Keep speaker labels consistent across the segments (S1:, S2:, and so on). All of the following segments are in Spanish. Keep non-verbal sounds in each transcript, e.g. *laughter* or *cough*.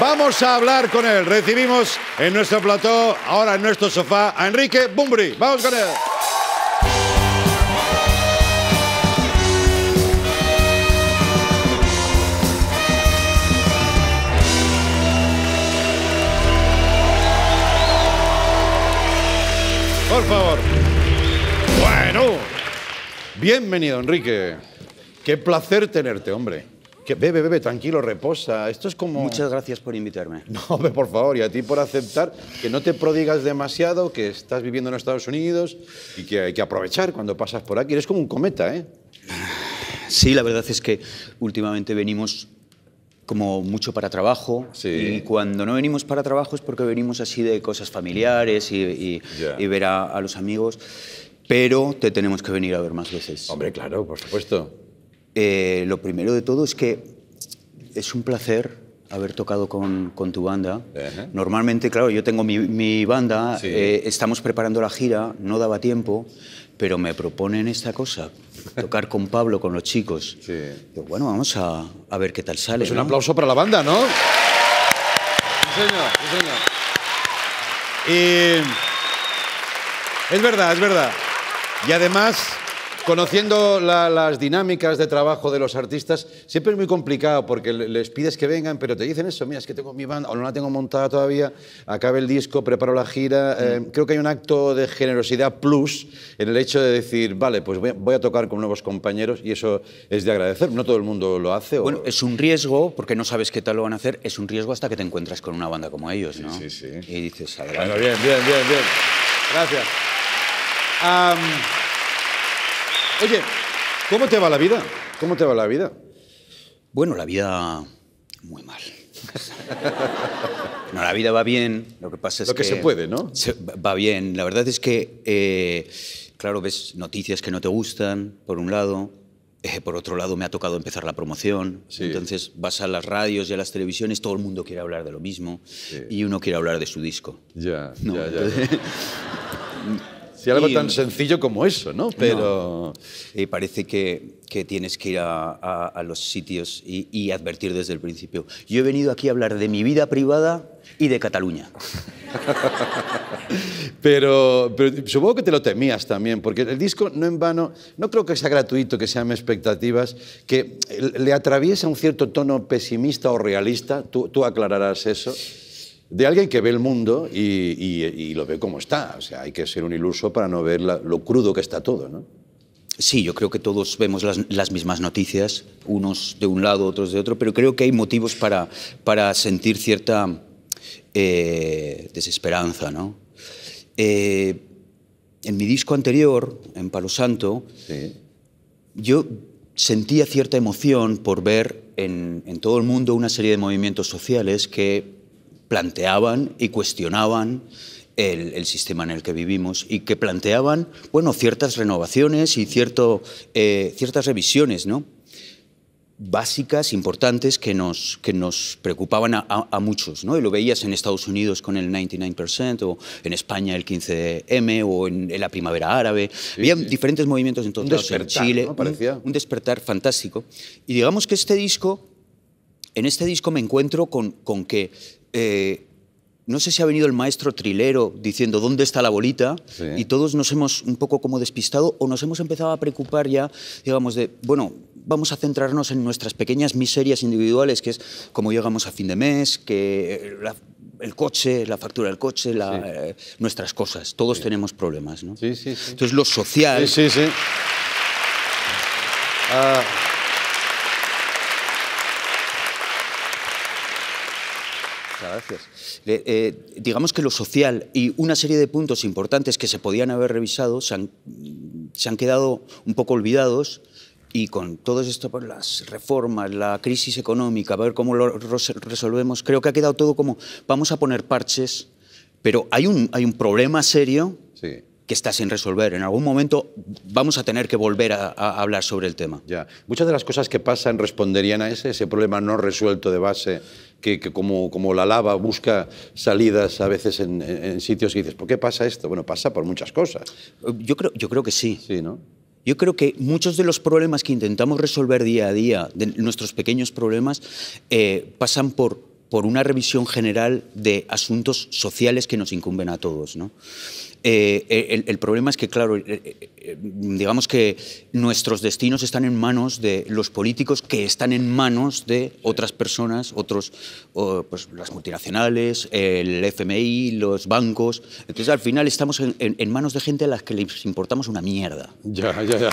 S1: Vamos a hablar con él. Recibimos en nuestro plató, ahora en nuestro sofá, a Enrique Bumbri. Vamos con él. Por favor. Bueno. Bienvenido, Enrique. Qué placer tenerte, hombre bebe, bebe, tranquilo, reposa. Esto es como... Muchas gracias por invitarme. *laughs* No, por favor, y a ti por aceptar que no te prodigas demasiado, que estás viviendo en Estados Unidos
S2: y que hay que aprovechar cuando pasas por aquí. Eres como un cometa, ¿eh? Sí, la verdad es que últimamente venimos como mucho para trabajo y cuando no venimos para trabajo es porque venimos así de cosas familiares y, ver a los amigos, pero te tenemos que venir a ver más veces. Hombre, claro, por supuesto. Eh, lo primero de todo es que es un placer haber tocado con, tu banda. Normalmente, claro, yo tengo mi, banda, eh, estamos preparando la gira, no daba tiempo, pero me proponen esta cosa, tocar con Pablo, con los chicos. Pues bueno, vamos a, ver qué tal sale. es pues un aplauso para la banda, ¿no? Es verdad, es verdad.
S1: Y además, Conociendo las dinámicas de trabajo de los artistas, siempre es muy complicado porque les pides que vengan, pero te dicen eso, mira, es que tengo mi banda, o no la tengo montada todavía, acabe el disco, preparo la gira. Mm. Eh, creo que hay un acto de generosidad plus en el hecho de decir, vale, pues voy, a tocar con nuevos compañeros y eso es de agradecer. No todo el
S2: mundo lo hace. Bueno, es un riesgo, porque no sabes qué tal lo van a hacer, es un riesgo hasta que te encuentras con una banda como ellos, ¿no? Sí, sí. Y dices, adelante. Bueno, bien, bien,
S1: bien, bien. Gracias. Oye, ¿cómo te va la vida? ¿Cómo te va la vida?
S2: Bueno, la vida muy mal. No, la vida va bien, lo que pasa es que... Lo que se puede, ¿no? va bien. La verdad es que, eh, claro, ves noticias que no te gustan, por un lado. Eh, por otro lado, me ha tocado empezar la promoción. Entonces vas a las radios y a las televisiones, todo el mundo quiere hablar de lo mismo y uno quiere hablar de su disco. Ya, ya, ya. Y algo tan sencillo como eso, ¿no? Pero... parece que, que, tienes que ir a, a, los sitios y, advertir desde el principio. Yo he venido aquí a hablar de mi vida privada y de Cataluña. *laughs* pero, supongo que te lo temías
S1: también, porque el disco no en vano, no creo que sea gratuito, que sean expectativas, que le atraviesa un cierto tono pesimista o realista, tú, tú aclararás eso de alguien que ve el mundo y, lo ve como está. O sea, hay que ser un iluso para no ver lo
S2: crudo que está todo, ¿no? Sí, yo creo que todos vemos las, mismas noticias, unos de un lado, otros de otro, pero creo que hay motivos para, para sentir cierta eh, desesperanza, ¿no? Eh, en mi disco anterior, en Palo Santo, yo sentía cierta emoción por ver en, en todo el mundo una serie de movimientos sociales que planteaban y cuestionaban el, sistema en el que vivimos y que planteaban bueno, ciertas renovaciones y cierto, eh, ciertas revisiones ¿no? básicas, importantes, que nos, que nos preocupaban a, muchos. ¿no? Y lo veías en Estados Unidos con el 99%, o en España el 15M, o en, la primavera árabe. Había diferentes movimientos en todos Chile. Un, despertar fantástico. Y digamos que este disco, en este disco me encuentro con, con que eh, no sé si ha venido el maestro trilero diciendo dónde está la bolita y todos nos hemos un poco como despistado o nos hemos empezado a preocupar ya, digamos, de, bueno, vamos a centrarnos en nuestras pequeñas miserias individuales, que es como llegamos a fin de mes, que eh, el coche, la factura del coche, eh, nuestras cosas. Todos tenemos problemas, ¿no? Sí, sí, Entonces lo social... Sí, sí, sí. Ah. Gracias. Eh, digamos que lo social y una serie de puntos importantes que se podían haber revisado se han, quedado un poco olvidados y con todo esto, por pues, las reformas, la crisis económica, a ver cómo lo resolvemos, creo que ha quedado todo como, vamos a poner parches, pero hay un, hay un problema serio que está sin resolver. En algún momento vamos a tener que volver a, hablar sobre el tema. Muchas de las cosas que pasan
S1: responderían a ese, ese problema no resuelto de base que, como, como, la lava busca salidas a veces en, sitios y dices, ¿por qué pasa esto? Bueno, pasa por muchas cosas. Yo creo,
S2: yo creo que sí. Sí, ¿no? Yo creo que muchos de los problemas que intentamos resolver día a día, de nuestros pequeños problemas, eh, pasan por por una revisión general de asuntos sociales que nos incumben a todos. ¿no? Eh, eh, el, problema es que, claro, eh, digamos que nuestros destinos están en manos de los políticos que están en manos de otras personas, otros, pues, las multinacionales, el FMI, los bancos. Entonces, al final estamos en, manos de gente a las que les importamos una mierda. Ya, ya, ya.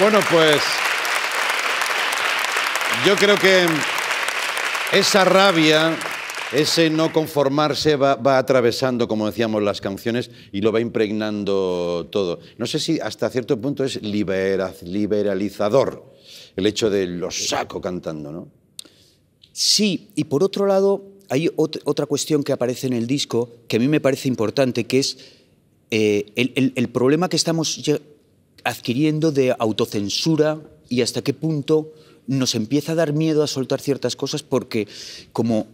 S2: Bueno,
S1: pues... Yo creo que esa rabia, ese no conformarse va, atravesando, como decíamos, las canciones y lo va impregnando todo. No sé si hasta cierto punto es liberalizador el hecho de los saco cantando, ¿no?
S2: Sí, y por otro lado, hay otra cuestión que aparece en el disco que a mí me parece importante, que es eh, el problema que estamos adquiriendo de autocensura y hasta qué punto nos empieza a dar miedo a soltar ciertas cosas porque como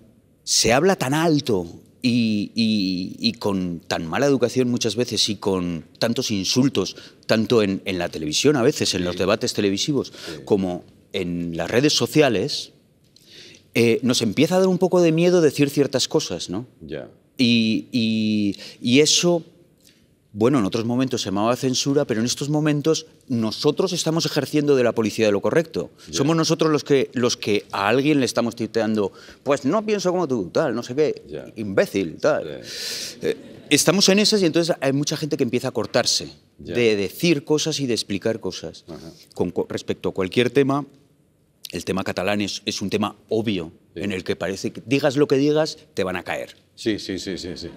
S2: se habla tan alto y, con tan mala educación muchas veces y con tantos insultos, tanto en, la televisión a veces, en los debates televisivos, como en las redes sociales, eh, nos empieza a dar un poco de miedo decir ciertas cosas, ¿no? Ya. y, y, eso bueno, en otros momentos se llamaba censura, pero en estos momentos nosotros estamos ejerciendo de la policía de lo correcto. Somos nosotros los que, los que a alguien le estamos titeando, pues no pienso como tú, tal, no sé qué, imbécil, tal. Eh, estamos en esas y entonces hay mucha gente que empieza a cortarse de decir cosas y de explicar cosas. Con respecto a cualquier tema, el tema catalán es, un tema obvio, en el que parece que digas lo que digas, te van a caer. Sí, sí, sí, sí. sí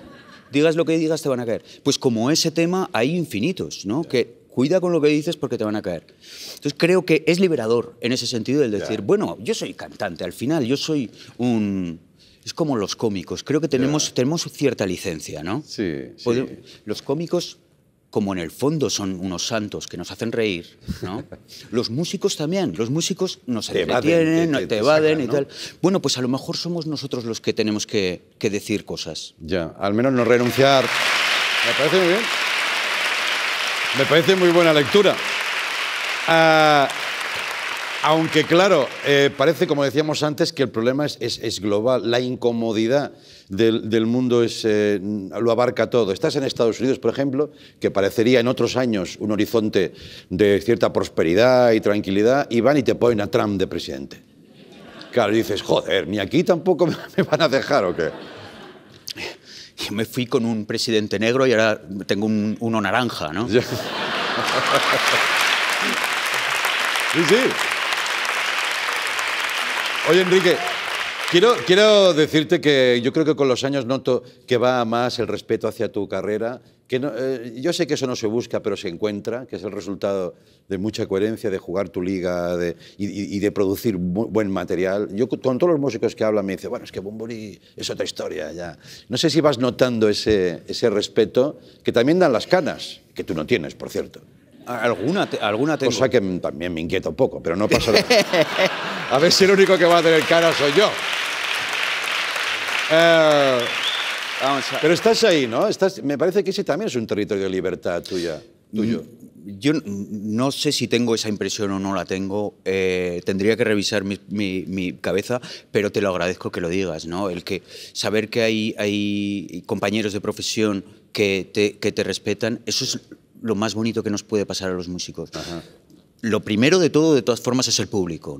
S2: digas lo que digas te van a caer. Pues como ese tema hay infinitos, ¿no? Que cuida con lo que dices porque te van a caer. Entonces creo que es liberador en ese sentido el decir, bueno, yo soy cantante, al final yo soy un es como los cómicos, creo que tenemos tenemos cierta licencia, ¿no? Sí. sí. Los cómicos como en el fondo son unos santos que nos hacen reír, ¿no? *laughs* los músicos también, los músicos nos entretienen, te, evaden y tal. Bueno, pues a lo mejor somos nosotros los que tenemos que, decir cosas. Ya, al menos no renunciar. Me parece muy bien. Me parece muy buena lectura. Ah,
S1: aunque claro, eh, parece, como decíamos antes, que el problema es, global. La incomodidad del, mundo eh, lo abarca todo. Estás en Estados Unidos, por ejemplo, que parecería en otros años un horizonte de cierta prosperidad y tranquilidad, y van y te ponen a Trump de presidente. Claro, dices, joder, ni aquí tampoco
S2: *laughs* me van a dejar o qué. Yo me fui con un presidente negro y ahora tengo uno naranja, ¿no? *laughs* sí, sí. Oye, Enrique, Quiero,
S1: decirte que yo creo que con los años noto que va más el respeto hacia tu carrera. Que eh, yo sé que eso no se busca, pero se encuentra, que es el resultado de mucha coherencia, de jugar tu liga y, de producir buen material. Yo con todos los músicos que hablan me dicen, bueno, es que Bumburi es otra historia ya. No sé si vas notando ese, ese respeto que también dan las canas, que tú no tienes, por cierto alguna, alguna Cosa que también me inquieta un poco, pero no pasa nada. a ver si el único que va a tener cara soy yo. Eh, pero estás ahí, ¿no? Estás, me parece que ese también es
S2: un territorio de libertad tuya, tuyo. Mm, yo no sé si tengo esa impresión o no la tengo. Eh, tendría que revisar mi, cabeza, pero te lo agradezco que lo digas, ¿no? El que saber que hay, hay compañeros de profesión que que te respetan, eso es lo más bonito que nos puede pasar a los músicos. Lo primero de todo, de todas formas, es el público,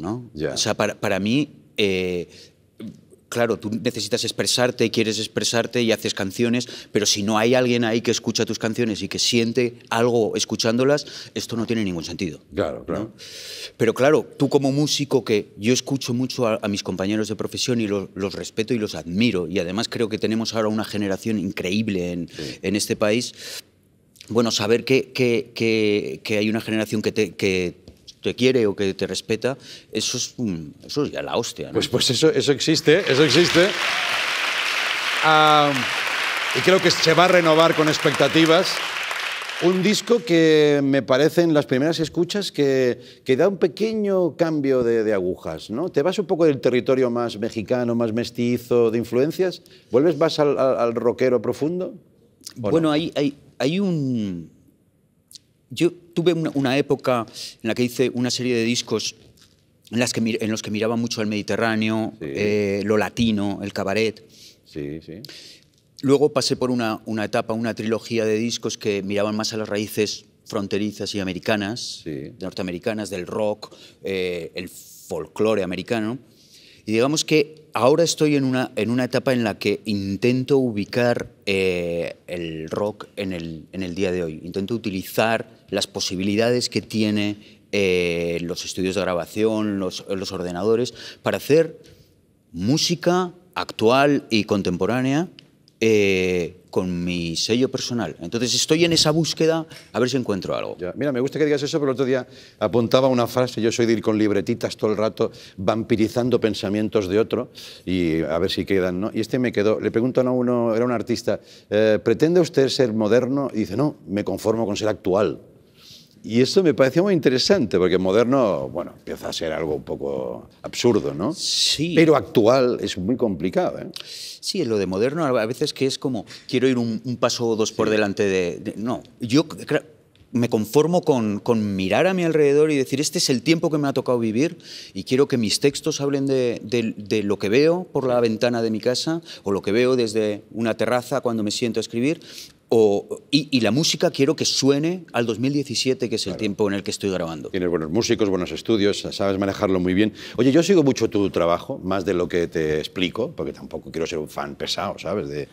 S2: para, mí, eh, claro, tú necesitas expresarte, quieres expresarte y haces canciones, pero si no hay alguien ahí que escucha tus canciones y que siente algo escuchándolas, esto no tiene ningún sentido. Claro, claro. Pero claro, tú como músico, que yo escucho mucho a, mis compañeros de profesión y los respeto y los admiro, y además creo que tenemos ahora una generación increíble en, en este país, bueno, saber que, hay una generación que te, quiere o que te respeta, eso es, eso ya la hostia. Pues, pues eso, eso existe, eso
S1: existe. y creo que se va a renovar con expectativas. Un disco que me parece en las primeras escuchas que, da un pequeño cambio de, agujas, ¿no? Te vas un poco del territorio más mexicano, más mestizo, de influencias, vuelves, vas al, al, rockero profundo.
S2: Bueno, ahí hay, hay un... Yo tuve una, época en la que hice una serie de discos en, las que, en los que miraba mucho al Mediterráneo, eh, lo latino, el cabaret. Sí, sí. Luego pasé por una, etapa, una trilogía de discos que miraban más a las raíces fronterizas y americanas, norteamericanas, del rock, eh, el folclore americano. Y digamos que ahora estoy en una, etapa en la que intento ubicar eh, el rock en el, día de hoy. Intento utilizar las posibilidades que tiene eh, los estudios de grabación, los ordenadores, para hacer música actual y contemporánea eh, con mi sello personal. Entonces estoy en esa búsqueda a ver si encuentro algo. Ya. Mira, me gusta que digas eso, pero el otro día apuntaba una frase,
S1: yo soy de ir con libretitas todo el rato, vampirizando pensamientos de otro y a ver si quedan, ¿no? Y este me quedó, le preguntan a uno, era un artista, eh, ¿pretende usted ser moderno? Y dice, no, me conformo con ser actual. Y esto me pareció muy interesante, porque moderno,
S2: bueno, empieza a ser algo un poco absurdo, ¿no? Sí. Pero actual es muy complicado, ¿eh? Sí, lo de moderno a veces que es como, quiero ir un, paso o dos por delante de, No, yo me conformo con, mirar a mi alrededor y decir, este es el tiempo que me ha tocado vivir y quiero que mis textos hablen de, lo que veo por la ventana de mi casa o lo que veo desde una terraza cuando me siento a escribir y, la música quiero que suene al 2017, que es el tiempo en el que estoy grabando. Tienes buenos músicos, buenos
S1: estudios, sabes manejarlo muy bien. Oye, yo sigo mucho tu trabajo, más de lo que te explico, porque tampoco quiero ser un fan pesado, ¿sabes? De,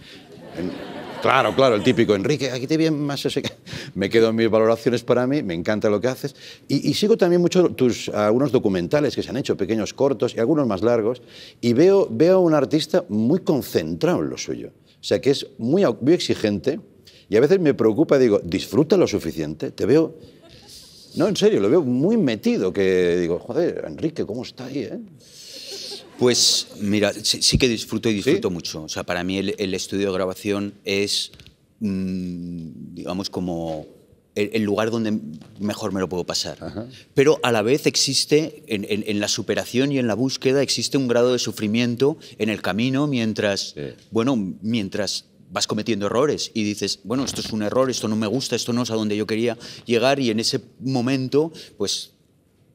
S1: claro, claro, el típico Enrique, aquí te bien más ese... *laughs* Me quedo en mis valoraciones para mí, me encanta lo que haces. Y, sigo también mucho tus algunos documentales que se han hecho, pequeños cortos y algunos más largos, y veo, veo a un artista muy concentrado en lo suyo. O sea, que es muy exigente, y a veces me preocupa, digo, disfruta lo suficiente, te veo... No, en serio, lo veo muy metido, que
S2: digo, joder, Enrique, ¿cómo está ahí? Eh?". Pues mira, sí, que disfruto y disfruto mucho. O sea, para mí el, estudio de grabación es, mm, digamos, como el, lugar donde mejor me lo puedo pasar. Pero a la vez existe, en, la superación y en la búsqueda, existe un grado de sufrimiento en el camino mientras, bueno, mientras vas cometiendo errores y dices, bueno, esto es un error, esto no me gusta, esto no es a donde yo quería llegar y en ese momento, pues,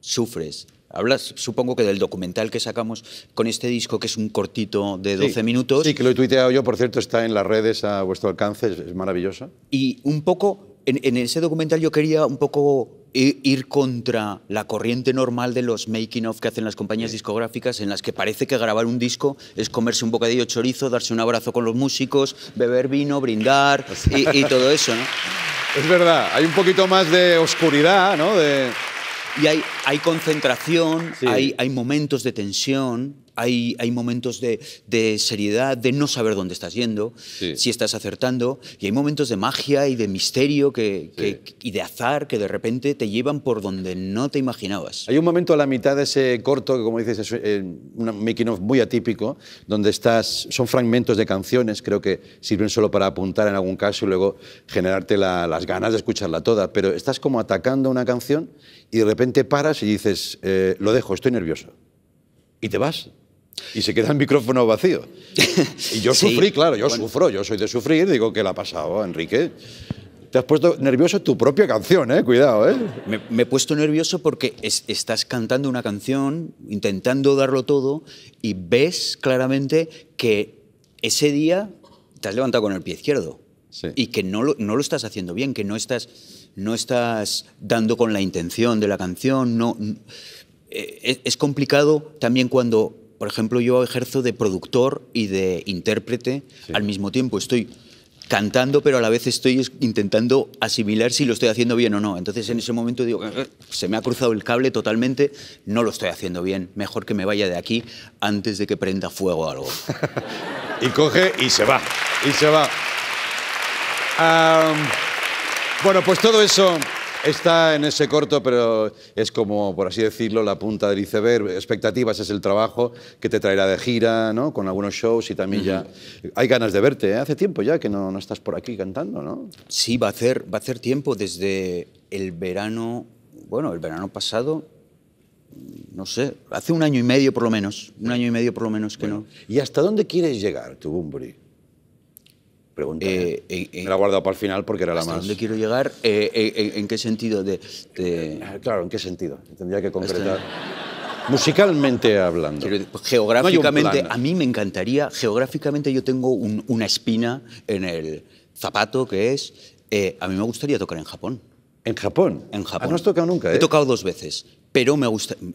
S2: sufres. Hablas, supongo que del documental que sacamos con este disco, que es un cortito de 12 minutos. Sí, que lo he tuiteado yo, por cierto, está en las redes a vuestro alcance, es, maravillosa maravilloso. Y un poco, en ese documental yo quería un poco ir contra la corriente normal de los making of que hacen las compañías discográficas en las que parece que grabar un disco es comerse un bocadillo chorizo, darse un abrazo con los músicos, beber vino, brindar *laughs* y, todo eso, Es verdad, hay un poquito más de oscuridad, ¿no? Y hay, concentración, hay momentos de tensión, hay, momentos de, seriedad, de no saber dónde estás yendo, si estás acertando, y hay momentos de magia y de misterio y de azar que de repente te llevan por donde no te imaginabas. Hay
S1: un momento a la mitad de ese corto, que como dices, es eh, un making muy atípico, donde estás, son fragmentos de canciones, creo que sirven solo para apuntar en algún caso y luego generarte las ganas de escucharla toda, pero estás como atacando una canción y de repente paras y dices, eh, lo dejo, estoy nervioso. Y te vas, y se queda el micrófono vacío. Y yo *laughs* sufrí, claro, yo sufro, yo soy de sufrir, digo, ¿qué le ha pasado Enrique?
S2: Te has puesto nervioso tu propia canción, ¿eh? Cuidado, ¿eh? Me, he puesto nervioso porque estás cantando una canción, intentando darlo todo, y ves claramente que ese día te has levantado con el pie izquierdo. Sí. Y que no lo, no lo estás haciendo bien, que no estás, no estás dando con la intención de la canción, no... Eh, es, complicado también cuando por ejemplo, yo ejerzo de productor y de intérprete al mismo tiempo. Estoy cantando, pero a la vez estoy intentando asimilar si lo estoy haciendo bien o no. Entonces en ese momento digo, eh, eh, se me ha cruzado el cable totalmente, no lo estoy haciendo bien, mejor que me vaya de aquí antes de que prenda fuego algo. *laughs* y coge y se va, y se va.
S1: bueno, pues todo eso está en ese corto, pero es como, por así decirlo, la punta del iceberg. Expectativas es el trabajo que te traerá de gira, ¿no? Con algunos shows
S2: y también ya... Hay ganas de verte, ¿eh? Hace tiempo ya que no, no, estás por aquí cantando, ¿no? Sí, va a, hacer, va a tiempo desde el verano... Bueno, el verano pasado no sé, hace un año y medio por lo menos, un año y medio por lo menos que no. ¿Y hasta dónde quieres llegar, tu Pregunta, eh, ¿eh? me
S1: la he guardado para el final porque era la más. ¿Dónde
S2: quiero llegar? Eh, ¿En qué sentido? De, ah, Claro, ¿en qué sentido? Tendría que concretar.
S1: Musicalmente hablando. geográficamente, a
S2: mí me encantaría. Geográficamente, yo tengo una espina en el zapato que es. a mí me gustaría tocar en Japón. ¿En Japón? En ah, Japón. no has tocado nunca, ¿eh? He tocado dos veces. Pero me,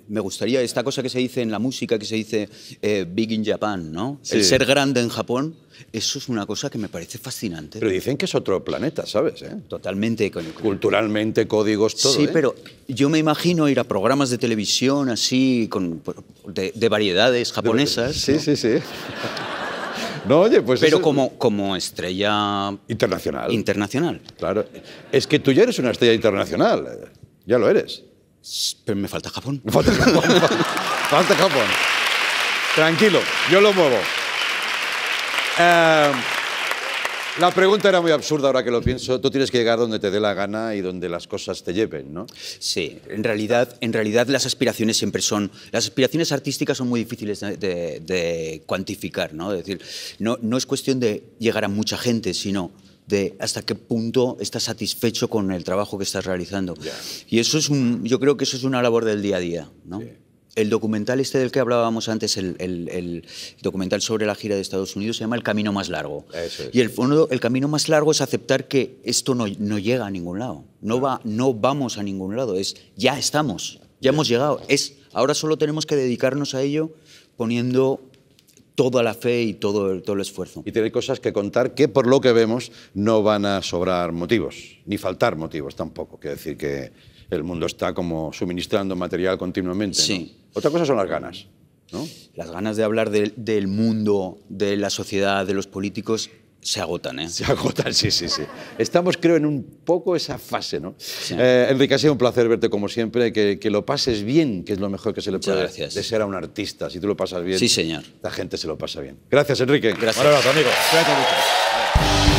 S2: me gustaría esta cosa que se dice en la música, que se dice eh, big in Japan, ¿no? El ser grande en Japón, eso es una cosa que me parece fascinante. Pero dicen que es otro planeta, ¿sabes? Eh? Totalmente. Culturalmente, códigos, todo. Sí, ¿eh? pero yo me imagino ir a programas de televisión así, con, de, variedades japonesas. Sí, sí, sí. No, oye, pues Pero como, como estrella... Internacional. Internacional. Claro.
S1: Es que tú ya eres una estrella internacional. Ya lo eres. Pero me falta Japón. Me falta Japón. falta Japón. Tranquilo, yo lo muevo. Em, la pregunta era muy absurda ahora que lo pienso. Tú tienes que llegar
S2: donde te dé la gana y donde las cosas te lleven, ¿no? Sí, en realidad, en realidad las aspiraciones siempre son... Las aspiraciones artísticas son muy difíciles de, cuantificar, ¿no? Es decir, no, no es cuestión de llegar a mucha gente, sino de hasta qué punto estás satisfecho con el trabajo que estás realizando. Y eso es un, yo creo que eso es una labor del día a día, ¿no? El documental este del que hablábamos antes, el, documental sobre la gira de Estados Unidos, se llama El Camino Más Largo. Y el, fondo, el camino más largo es aceptar que esto no, llega a ningún lado. No, va, no vamos a ningún lado. Es ya estamos, ya hemos llegado. Es, ahora solo tenemos que dedicarnos a ello poniendo toda la fe y todo el, todo el esfuerzo. Y tiene cosas que contar que, por lo que vemos, no van a sobrar motivos,
S1: ni faltar motivos tampoco. Quiere decir que el mundo está como suministrando material continuamente.
S2: Sí. Otra cosa son las ganas. ¿no? Las ganas de hablar del mundo, de la sociedad, de los políticos, se agotan, ¿eh? Se agotan, sí, sí, sí. Estamos, creo, en un poco esa fase, ¿no?
S1: Eh, Enrique, ha sido un placer verte como siempre, que, lo pases bien, que es lo mejor que se le Muchas puede gracias. de ser a un artista. Si tú lo pasas bien, sí, señor. la gente se lo pasa bien. Gracias, Enrique. Gracias. Un abrazo, amigo. Gracias,